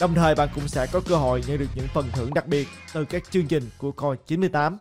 Đồng thời bạn cũng sẽ có cơ hội nhận được những phần thưởng đặc biệt từ các chương trình của Coi 98.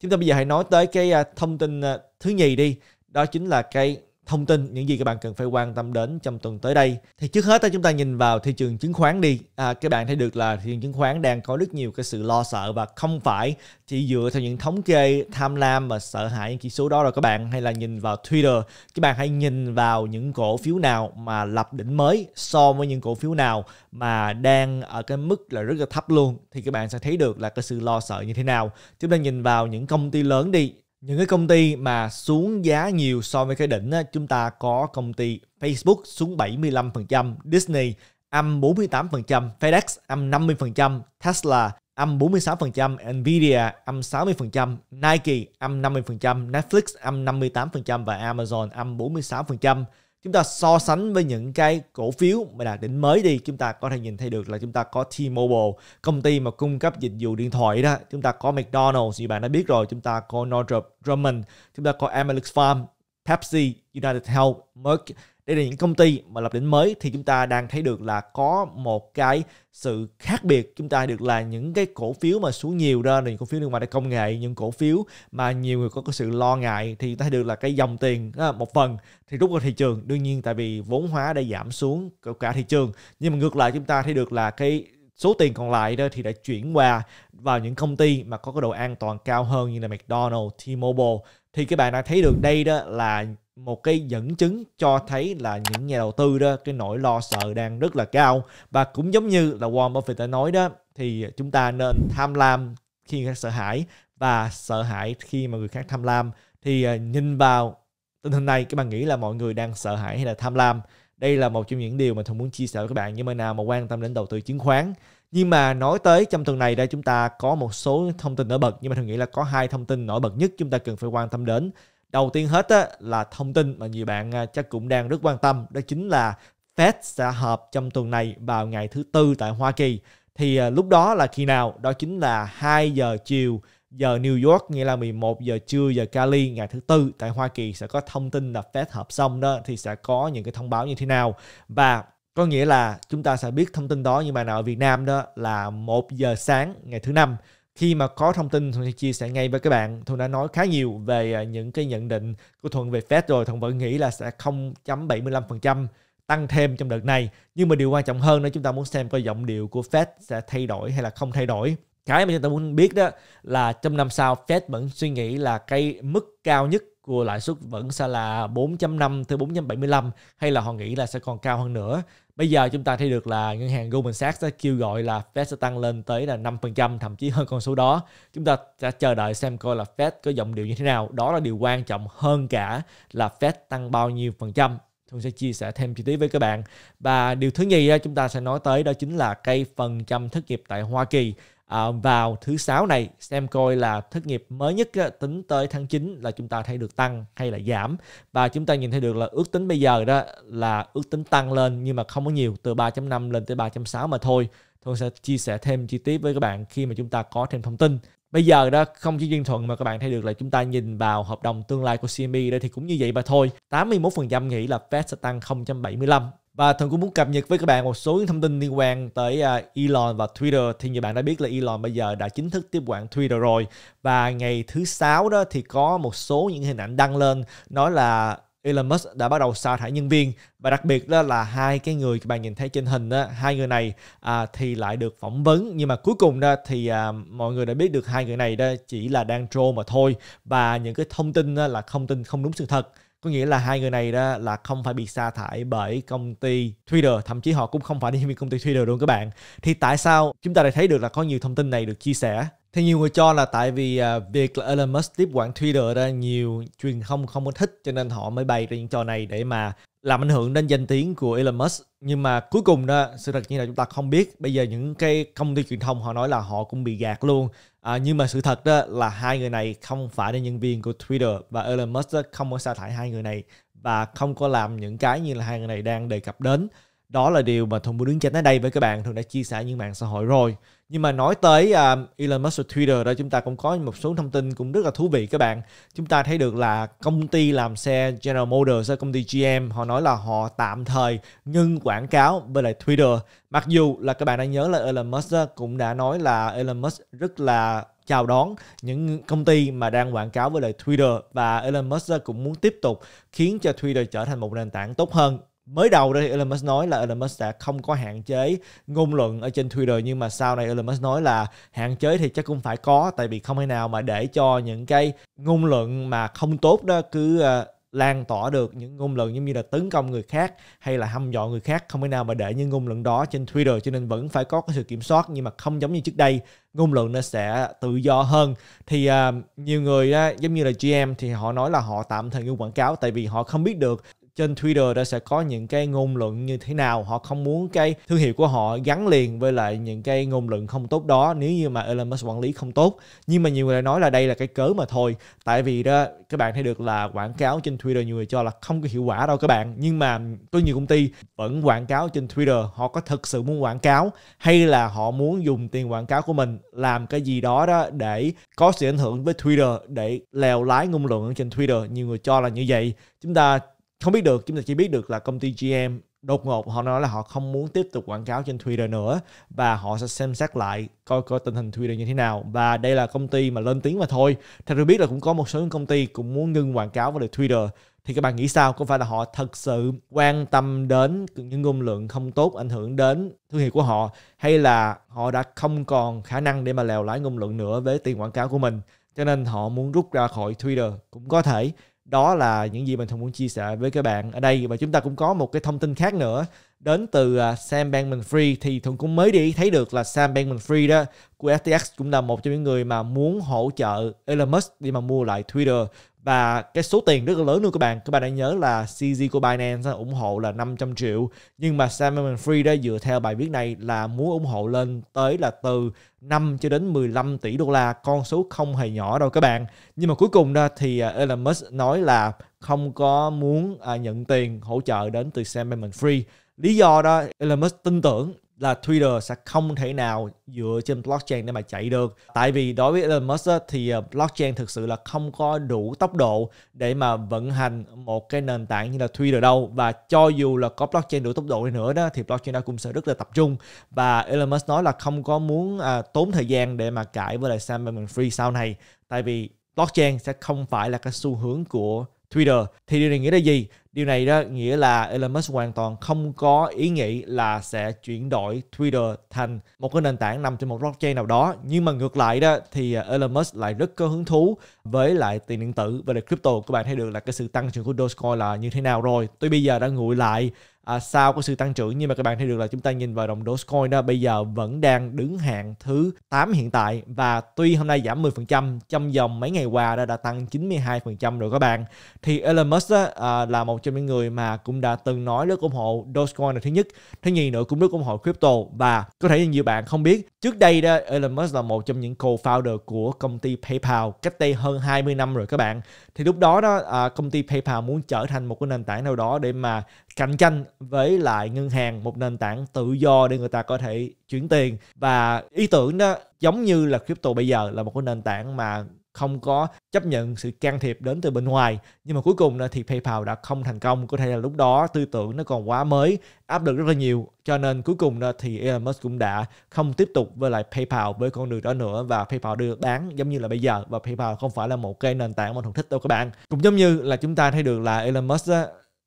Chúng ta bây giờ hãy nói tới cái à, thông tin à, thứ nhì đi, đó chính là cái thông tin những gì các bạn cần phải quan tâm đến trong tuần tới đây thì trước hết chúng ta nhìn vào thị trường chứng khoán đi à, các bạn thấy được là thị trường chứng khoán đang có rất nhiều cái sự lo sợ và không phải chỉ dựa theo những thống kê tham lam và sợ hãi những chỉ số đó rồi các bạn hay là nhìn vào Twitter các bạn hãy nhìn vào những cổ phiếu nào mà lập đỉnh mới so với những cổ phiếu nào mà đang ở cái mức là rất là thấp luôn thì các bạn sẽ thấy được là cái sự lo sợ như thế nào chúng ta nhìn vào những công ty lớn đi những cái công ty mà xuống giá nhiều so với cái đỉnh á, chúng ta có công ty Facebook xuống 75%, Disney âm 48%, FedEx âm 50%, Tesla âm 46%, Nvidia âm 60%, Nike âm 50%, Netflix âm 58% và Amazon âm 46% chúng ta so sánh với những cái cổ phiếu mà đạt đỉnh mới đi chúng ta có thể nhìn thấy được là chúng ta có T-Mobile công ty mà cung cấp dịch vụ điện thoại đó chúng ta có McDonald's như bạn đã biết rồi chúng ta có Northrop Grumman chúng ta có Amex Farm Pepsi United Health Merck đây là những công ty mà lập đỉnh mới thì chúng ta đang thấy được là có một cái sự khác biệt chúng ta được là những cái cổ phiếu mà xuống nhiều ra là những cổ phiếu liên quan đến công nghệ những cổ phiếu mà nhiều người có cái sự lo ngại thì chúng ta thấy được là cái dòng tiền một phần thì rút ra thị trường đương nhiên tại vì vốn hóa đã giảm xuống cả thị trường nhưng mà ngược lại chúng ta thấy được là cái số tiền còn lại đó thì đã chuyển qua vào những công ty mà có cái độ an toàn cao hơn như là McDonald's, T-Mobile thì các bạn đã thấy được đây đó là một cái dẫn chứng cho thấy là những nhà đầu tư đó cái nỗi lo sợ đang rất là cao và cũng giống như là Warren Buffett đã nói đó thì chúng ta nên tham lam khi người khác sợ hãi và sợ hãi khi mà người khác tham lam thì à, nhìn vào tình hình này các bạn nghĩ là mọi người đang sợ hãi hay là tham lam đây là một trong những điều mà thường muốn chia sẻ với các bạn như bạn nào mà quan tâm đến đầu tư chứng khoán nhưng mà nói tới trong tuần này đây chúng ta có một số thông tin nổi bật nhưng mà thường nghĩ là có hai thông tin nổi bật nhất chúng ta cần phải quan tâm đến Đầu tiên hết á, là thông tin mà nhiều bạn à, chắc cũng đang rất quan tâm đó chính là Fed sẽ họp trong tuần này vào ngày thứ tư tại Hoa Kỳ. Thì à, lúc đó là khi nào? Đó chính là 2 giờ chiều giờ New York nghĩa là 11 giờ trưa giờ Cali ngày thứ tư tại Hoa Kỳ sẽ có thông tin là Fed họp xong đó thì sẽ có những cái thông báo như thế nào và có nghĩa là chúng ta sẽ biết thông tin đó nhưng mà nào ở Việt Nam đó là 1 giờ sáng ngày thứ năm khi mà có thông tin thuận sẽ chia sẻ ngay với các bạn thuận đã nói khá nhiều về à, những cái nhận định của thuận về fed rồi thuận vẫn nghĩ là sẽ 0.75% tăng thêm trong đợt này nhưng mà điều quan trọng hơn đó chúng ta muốn xem coi giọng điệu của fed sẽ thay đổi hay là không thay đổi cái mà chúng ta muốn biết đó là trong năm sau Fed vẫn suy nghĩ là cái mức cao nhất của lãi suất vẫn sẽ là 4.5 tới 4.75 hay là họ nghĩ là sẽ còn cao hơn nữa Bây giờ chúng ta thấy được là ngân hàng Goldman Sachs đã kêu gọi là Fed sẽ tăng lên tới là 5% thậm chí hơn con số đó. Chúng ta sẽ chờ đợi xem coi là Fed có giọng điệu như thế nào. Đó là điều quan trọng hơn cả là Fed tăng bao nhiêu phần trăm. Tôi sẽ chia sẻ thêm chi tiết với các bạn. Và điều thứ nhì chúng ta sẽ nói tới đó chính là cây phần trăm thất nghiệp tại Hoa Kỳ. À, vào thứ sáu này xem coi là thất nghiệp mới nhất tính tới tháng 9 là chúng ta thấy được tăng hay là giảm và chúng ta nhìn thấy được là ước tính bây giờ đó là ước tính tăng lên nhưng mà không có nhiều từ 3.5 lên tới 3.6 mà thôi tôi sẽ chia sẻ thêm chi tiết với các bạn khi mà chúng ta có thêm thông tin bây giờ đó không chỉ riêng thuận mà các bạn thấy được là chúng ta nhìn vào hợp đồng tương lai của CME đây thì cũng như vậy mà thôi 81% nghĩ là Fed sẽ tăng 0.75 và Thần cũng muốn cập nhật với các bạn một số những thông tin liên quan tới à, Elon và Twitter. Thì như bạn đã biết là Elon bây giờ đã chính thức tiếp quản Twitter rồi. Và ngày thứ sáu đó thì có một số những hình ảnh đăng lên nói là Elon Musk đã bắt đầu sa thải nhân viên và đặc biệt đó là hai cái người các bạn nhìn thấy trên hình đó, hai người này à, thì lại được phỏng vấn nhưng mà cuối cùng đó thì à, mọi người đã biết được hai người này đó chỉ là đang troll mà thôi và những cái thông tin đó là không tin không đúng sự thật có nghĩa là hai người này đó là không phải bị sa thải bởi công ty Twitter thậm chí họ cũng không phải nhân viên công ty Twitter luôn các bạn thì tại sao chúng ta lại thấy được là có nhiều thông tin này được chia sẻ thì nhiều người cho là tại vì uh, việc là Elon Musk tiếp quản Twitter ra nhiều truyền thông không có thích cho nên họ mới bày ra những trò này để mà làm ảnh hưởng đến danh tiếng của Elon Musk nhưng mà cuối cùng đó sự thật như là chúng ta không biết bây giờ những cái công ty truyền thông họ nói là họ cũng bị gạt luôn à, nhưng mà sự thật đó là hai người này không phải là nhân viên của Twitter và Elon Musk đó không có sa thải hai người này và không có làm những cái như là hai người này đang đề cập đến đó là điều mà thông muốn đứng trên tới đây với các bạn thường đã chia sẻ những mạng xã hội rồi nhưng mà nói tới um, Elon Musk Twitter đó chúng ta cũng có một số thông tin cũng rất là thú vị các bạn chúng ta thấy được là công ty làm xe General Motors công ty GM họ nói là họ tạm thời ngưng quảng cáo với lại Twitter mặc dù là các bạn đã nhớ là Elon Musk cũng đã nói là Elon Musk rất là chào đón những công ty mà đang quảng cáo với lại Twitter và Elon Musk cũng muốn tiếp tục khiến cho Twitter trở thành một nền tảng tốt hơn mới đầu đây Elon Musk nói là Elon Musk đã không có hạn chế ngôn luận ở trên Twitter nhưng mà sau này Elon Musk nói là hạn chế thì chắc cũng phải có tại vì không thể nào mà để cho những cái ngôn luận mà không tốt đó cứ ờ, lan tỏa được những ngôn luận giống như là tấn công người khác hay là hăm dọa người khác không thể nào mà để những ngôn luận đó trên Twitter cho nên vẫn phải có cái sự kiểm soát nhưng mà không giống như trước đây ngôn luận nó sẽ tự do hơn thì uh, nhiều người uh, giống như là GM thì họ nói là họ tạm thời ngưng quảng cáo tại vì họ không biết được trên Twitter đã sẽ có những cái ngôn luận như thế nào họ không muốn cái thương hiệu của họ gắn liền với lại những cái ngôn luận không tốt đó nếu như mà Elon Musk quản lý không tốt nhưng mà nhiều người lại nói là đây là cái cớ mà thôi tại vì đó các bạn thấy được là quảng cáo trên Twitter nhiều người cho là không có hiệu quả đâu các bạn nhưng mà có nhiều công ty vẫn quảng cáo trên Twitter họ có thực sự muốn quảng cáo hay là họ muốn dùng tiền quảng cáo của mình làm cái gì đó đó để có sự ảnh hưởng với Twitter để lèo lái ngôn luận trên Twitter nhiều người cho là như vậy chúng ta không biết được chúng ta chỉ biết được là công ty GM đột ngột họ nói là họ không muốn tiếp tục quảng cáo trên Twitter nữa và họ sẽ xem xét lại coi coi tình hình Twitter như thế nào và đây là công ty mà lên tiếng mà thôi theo tôi biết là cũng có một số những công ty cũng muốn ngưng quảng cáo vào được Twitter thì các bạn nghĩ sao có phải là họ thật sự quan tâm đến những ngôn luận không tốt ảnh hưởng đến thương hiệu của họ hay là họ đã không còn khả năng để mà lèo lái ngôn luận nữa với tiền quảng cáo của mình cho nên họ muốn rút ra khỏi Twitter cũng có thể đó là những gì mình thường muốn chia sẻ với các bạn ở đây và chúng ta cũng có một cái thông tin khác nữa đến từ à, Sam Bankman-Fried thì thường cũng mới đi thấy được là Sam Bankman-Fried đó của FTX cũng là một trong những người mà muốn hỗ trợ Elon Musk đi mà mua lại Twitter và cái số tiền rất là lớn luôn các bạn các bạn đã nhớ là CZ của Binance ủng hộ là 500 triệu nhưng mà Sam Bankman-Fried đó dựa theo bài viết này là muốn ủng hộ lên tới là từ 5 cho đến 15 tỷ đô la con số không hề nhỏ đâu các bạn nhưng mà cuối cùng đó thì à, Elon Musk nói là không có muốn à, nhận tiền hỗ trợ đến từ Sam Bankman-Fried lý do đó Elon Musk tin tưởng là Twitter sẽ không thể nào dựa trên blockchain để mà chạy được. Tại vì đối với Elon Musk thì ờ, blockchain thực sự là không có đủ tốc độ để mà vận hành một cái nền tảng như là Twitter đâu. Và cho dù là có blockchain đủ tốc độ đi nữa đó thì blockchain đó cũng sẽ rất là tập trung. Và Elon Musk nói là không có muốn à, tốn thời gian để mà cãi với lại Sam Bankman-Fried sau này. Tại vì blockchain sẽ không phải là cái xu hướng của Twitter thì điều này nghĩa là gì? Điều này đó nghĩa là Elon Musk hoàn toàn không có ý nghĩ là sẽ chuyển đổi Twitter thành một cái nền tảng nằm trên một blockchain nào đó. Nhưng mà ngược lại đó thì Elon Musk lại rất có hứng thú với lại tiền điện tử và là crypto. Các bạn thấy được là cái sự tăng trưởng của Dogecoin là như thế nào rồi. Tuy bây giờ đã nguội lại à, sau cái sự tăng trưởng nhưng mà các bạn thấy được là chúng ta nhìn vào đồng Dogecoin đó bây giờ vẫn đang đứng hạng thứ 8 hiện tại và tuy hôm nay giảm 10% trong vòng mấy ngày qua đã đã tăng 92% rồi các bạn thì Elon Musk đó, à, là một trong những người mà cũng đã từng nói rất ủng hộ Dogecoin là thứ nhất thứ nhì nữa cũng rất ủng hộ crypto và có thể nhiều bạn không biết trước đây đó Elon Musk là một trong những co-founder của công ty PayPal cách đây hơn 20 năm rồi các bạn thì lúc đó đó à, công ty PayPal muốn trở thành một cái nền tảng nào đó để mà cạnh tranh với lại ngân hàng một nền tảng tự do để người ta có thể chuyển tiền và ý tưởng đó giống như là crypto bây giờ là một cái nền tảng mà không có chấp nhận sự can thiệp đến từ bên ngoài nhưng mà cuối cùng thì PayPal đã không thành công có thể là lúc đó tư tưởng nó còn quá mới áp lực rất là nhiều cho nên cuối cùng thì Elon Musk cũng đã không tiếp tục với lại PayPal với con đường đó nữa và PayPal được bán giống như là bây giờ và PayPal không phải là một cái nền tảng mà thuần thích đâu các bạn cũng giống như là chúng ta thấy được là Elon Musk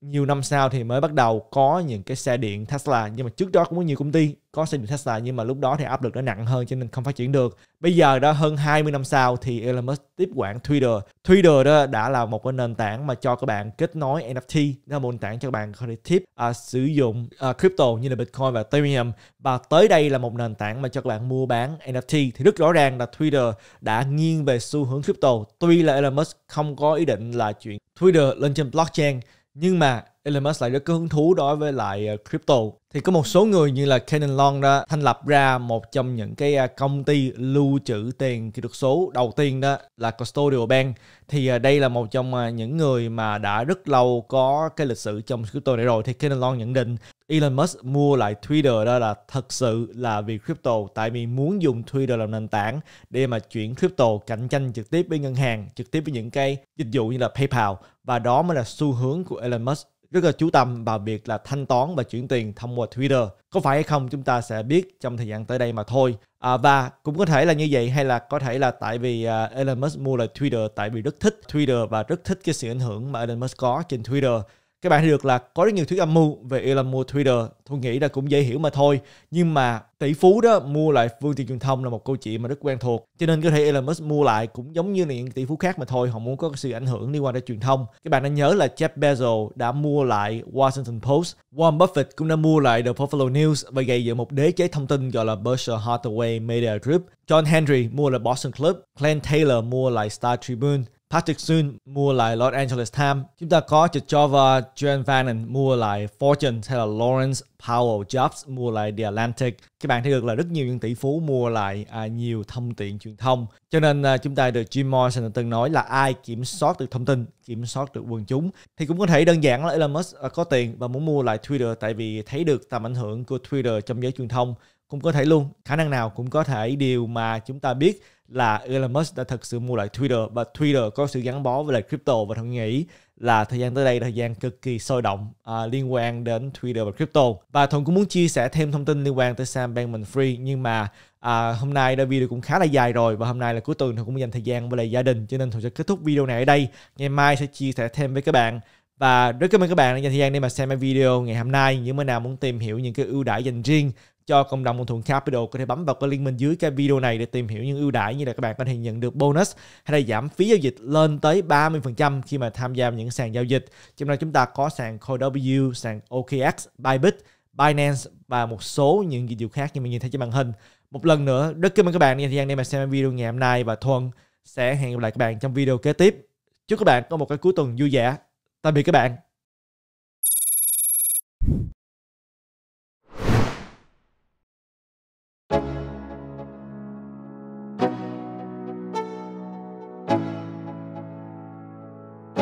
nhiều năm sau thì mới bắt đầu có những cái xe điện Tesla nhưng mà trước đó cũng có nhiều công ty có xe điện Tesla nhưng mà lúc đó thì áp lực nó nặng hơn cho nên không phát triển được. Bây giờ đó hơn 20 năm sau thì Elon Musk tiếp quản Twitter. Twitter đó đã là một cái nền tảng mà cho các bạn kết nối NFT, đó là một nền tảng cho các bạn có thể tiếp à, sử dụng à, crypto như là Bitcoin và Ethereum và tới đây là một nền tảng mà cho các bạn mua bán NFT thì rất rõ ràng là Twitter đã nghiêng về xu hướng crypto. Tuy là Elon Musk không có ý định là chuyện Twitter lên trên blockchain nhưng mà Elon Musk lại rất có hứng thú đối với lại ờ, crypto thì có một số người như là Canon Long đó thành lập ra một trong những cái à, công ty lưu trữ tiền kỹ thuật số đầu tiên đó là Custodial Bank thì à, đây là một trong à, những người mà đã rất lâu có cái lịch sử trong crypto này rồi thì Canon Long nhận định Elon Musk mua lại Twitter đó là thật sự là vì crypto tại vì muốn dùng Twitter làm nền tảng để mà chuyển crypto cạnh tranh trực tiếp với ngân hàng, trực tiếp với những cái dịch vụ như là PayPal và đó mới là xu hướng của Elon Musk rất là chú tâm vào việc là thanh toán và chuyển tiền thông qua Twitter. Có phải hay không chúng ta sẽ biết trong thời gian tới đây mà thôi. À, và cũng có thể là như vậy hay là có thể là tại vì uh, Elon Musk mua lại Twitter tại vì rất thích Twitter và rất thích cái sự ảnh hưởng mà Elon Musk có trên Twitter các bạn thấy được là có rất nhiều thuyết âm mưu về Elon mua Twitter tôi nghĩ là cũng dễ hiểu mà thôi nhưng mà tỷ phú đó mua lại phương tiện truyền thông là một câu chuyện mà rất quen thuộc cho nên có thể Elon Musk mua lại cũng giống như là những tỷ phú khác mà thôi họ muốn có sự ảnh hưởng liên quan đến truyền thông các bạn đã nhớ là Jeff Bezos đã mua lại Washington Post Warren Buffett cũng đã mua lại The Buffalo News và gây dựng một đế chế thông tin gọi là Berkshire Hathaway Media Group John Henry mua lại Boston Club Glenn Taylor mua lại Star Tribune Patrick Soon mua lại Los Angeles Times. Chúng ta có và Joan Fannin mua lại Fortune hay là Lawrence Powell Jobs mua lại The Atlantic. Các bạn thấy được là rất nhiều những tỷ phú mua lại à, nhiều thông tin truyền thông. Cho nên à, chúng ta được Jim Morrison từng nói là ai kiểm soát được thông tin, kiểm soát được quần chúng. Thì cũng có thể đơn giản là Elon Musk à, có tiền và muốn mua lại Twitter tại vì thấy được tầm ảnh hưởng của Twitter trong giới truyền thông. Cũng có thể luôn, khả năng nào cũng có thể điều mà chúng ta biết là Elon Musk đã thực sự mua lại Twitter và Twitter có sự gắn bó với lại crypto và thằng nghĩ là thời gian tới đây thời gian cực kỳ sôi động à, liên quan đến Twitter và crypto và thuận cũng muốn chia sẻ thêm thông tin liên quan tới Sam Bankman-Fried nhưng mà à, hôm nay đã video cũng khá là dài rồi và hôm nay là cuối tuần thì cũng dành thời gian với lại gia đình cho nên thuận sẽ kết thúc video này ở đây ngày mai sẽ chia sẻ thêm với các bạn và rất cảm ơn các bạn đã dành thời gian để mà xem video ngày hôm nay những bữa nào muốn tìm hiểu những cái ưu đãi dành riêng cho cộng đồng thuận Capital có thể bấm vào cái link bên dưới cái video này để tìm hiểu những ưu đãi như là các bạn có thể nhận được bonus hay là giảm phí giao dịch lên tới 30% khi mà tham gia những sàn giao dịch. Trong đó chúng ta có sàn CoinW, sàn OKX, Bybit, Binance và một số những dịch vụ khác như mình nhìn thấy trên màn hình. Một lần nữa, rất cảm ơn các bạn đã dành thời gian để mà xem video ngày hôm nay và thuận sẽ hẹn gặp lại các bạn trong video kế tiếp. Chúc các bạn có một cái cuối tuần vui vẻ. Tạm biệt các bạn.